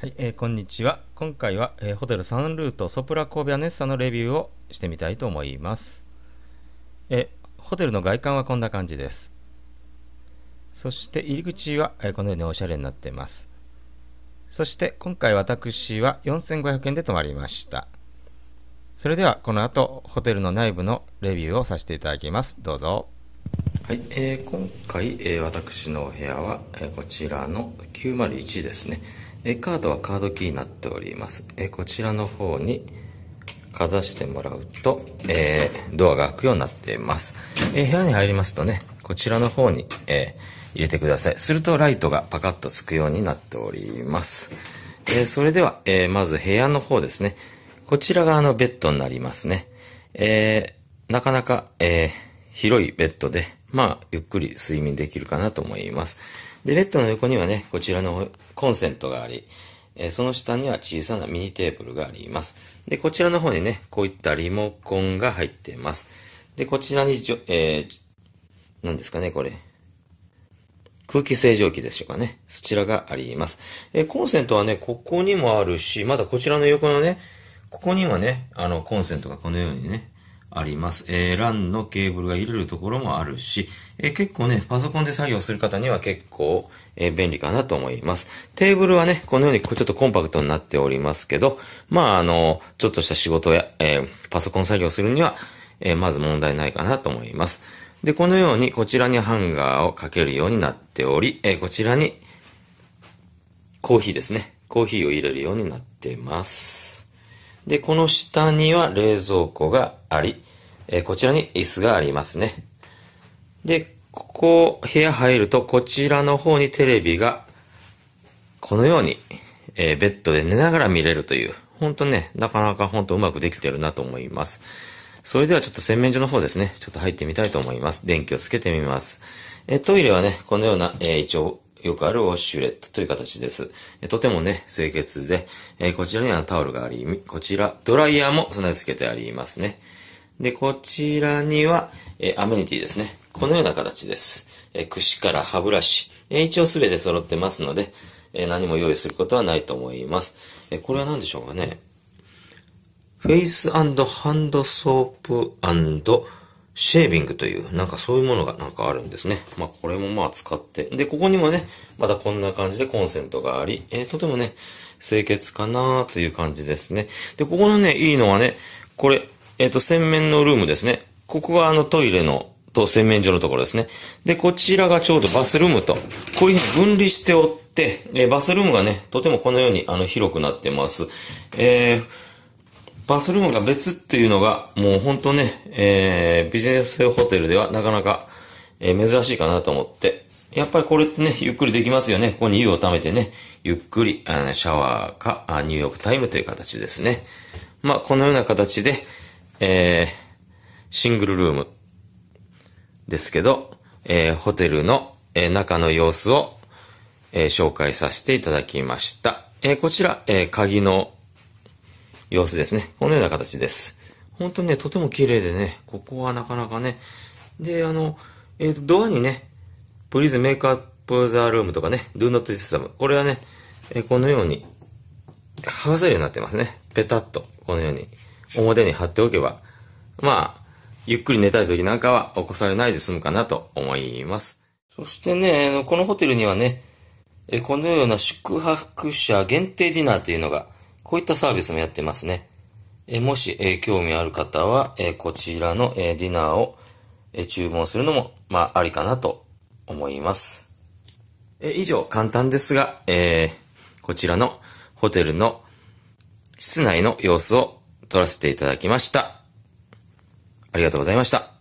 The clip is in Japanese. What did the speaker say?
はい、えー、こんにちは。今回は、えー、ホテルサンルートソプラコービアネッサのレビューをしてみたいと思います。えー、ホテルの外観はこんな感じです。そして入り口は、えー、このようにおしゃれになっています。そして今回私は4500円で泊まりました。それではこの後ホテルの内部のレビューをさせていただきます。どうぞ。はい、えー、今回、え私のお部屋は、えこちらの901ですね。えカードはカードキーになっております。えこちらの方にかざしてもらうと、えー、ドアが開くようになっています。え部屋に入りますとね、こちらの方に、え入れてください。するとライトがパカッとつくようになっております。えそれでは、えまず部屋の方ですね。こちら側のベッドになりますね。えー、なかなか、えー、広いベッドで、まあ、ゆっくり睡眠できるかなと思います。で、ベッドの横にはね、こちらのコンセントがあり、えその下には小さなミニテーブルがあります。で、こちらの方にね、こういったリモコンが入っています。で、こちらにじょ、えー、何ですかね、これ。空気清浄機でしょうかね。そちらがあります。えー、コンセントはね、ここにもあるし、まだこちらの横のね、ここにはね、あの、コンセントがこのようにね、あります。えー、LAN のケーブルが入れるところもあるし、えー、結構ね、パソコンで作業する方には結構、えー、便利かなと思います。テーブルはね、このようにちょっとコンパクトになっておりますけど、まあ、あの、ちょっとした仕事や、えー、パソコン作業するには、えー、まず問題ないかなと思います。で、このようにこちらにハンガーをかけるようになっており、えー、こちらにコーヒーですね。コーヒーを入れるようになってます。で、この下には冷蔵庫があり、えー、こちらに椅子がありますね。で、ここ、部屋入ると、こちらの方にテレビが、このように、えー、ベッドで寝ながら見れるという、ほんとね、なかなかほんとうまくできてるなと思います。それではちょっと洗面所の方ですね、ちょっと入ってみたいと思います。電気をつけてみます。えー、トイレはね、このような、えー、一応、よくあるウォッシュレットという形です。えとてもね、清潔で、えこちらにはタオルがあり、こちら、ドライヤーも備え付けてありますね。で、こちらには、えアメニティですね。このような形です。え串から歯ブラシ、え一応すべて揃ってますので、え何も用意することはないと思います。えこれは何でしょうかね。フェイスハンドソープシェービングという、なんかそういうものがなんかあるんですね。まあこれもまあ使って。で、ここにもね、またこんな感じでコンセントがあり、えー、とてもね、清潔かなという感じですね。で、ここのね、いいのはね、これ、えっ、ー、と、洗面のルームですね。ここはあのトイレのと洗面所のところですね。で、こちらがちょうどバスルームと、こういうふうに分離しておって、えー、バスルームがね、とてもこのようにあの広くなってます。えーバスルームが別っていうのが、もう本当ね、えー、ビジネスホテルではなかなか、えー、珍しいかなと思って、やっぱりこれってね、ゆっくりできますよね。ここに湯を溜めてね、ゆっくり、あのシャワーかあ、入浴タイムという形ですね。まあ、このような形で、えー、シングルルームですけど、えー、ホテルの、えー、中の様子を、えー、紹介させていただきました。えー、こちら、えー、鍵の様子ですね。このような形です。本当にね、とても綺麗でね、ここはなかなかね。で、あの、えっ、ー、と、ドアにね、Please make up the room とかね、do not disturb。これはね、えー、このように、剥がせるようになってますね。ペタッと、このように、表に貼っておけば、まあ、ゆっくり寝たい時なんかは起こされないで済むかなと思います。そしてね、このホテルにはね、このような宿泊者限定ディナーというのがこういったサービスもやってますね。えもし、え興味ある方は、えこちらの、えディナーを、え注文するのも、まあ、ありかなと思います。え以上、簡単ですが、えー、こちらのホテルの室内の様子を撮らせていただきました。ありがとうございました。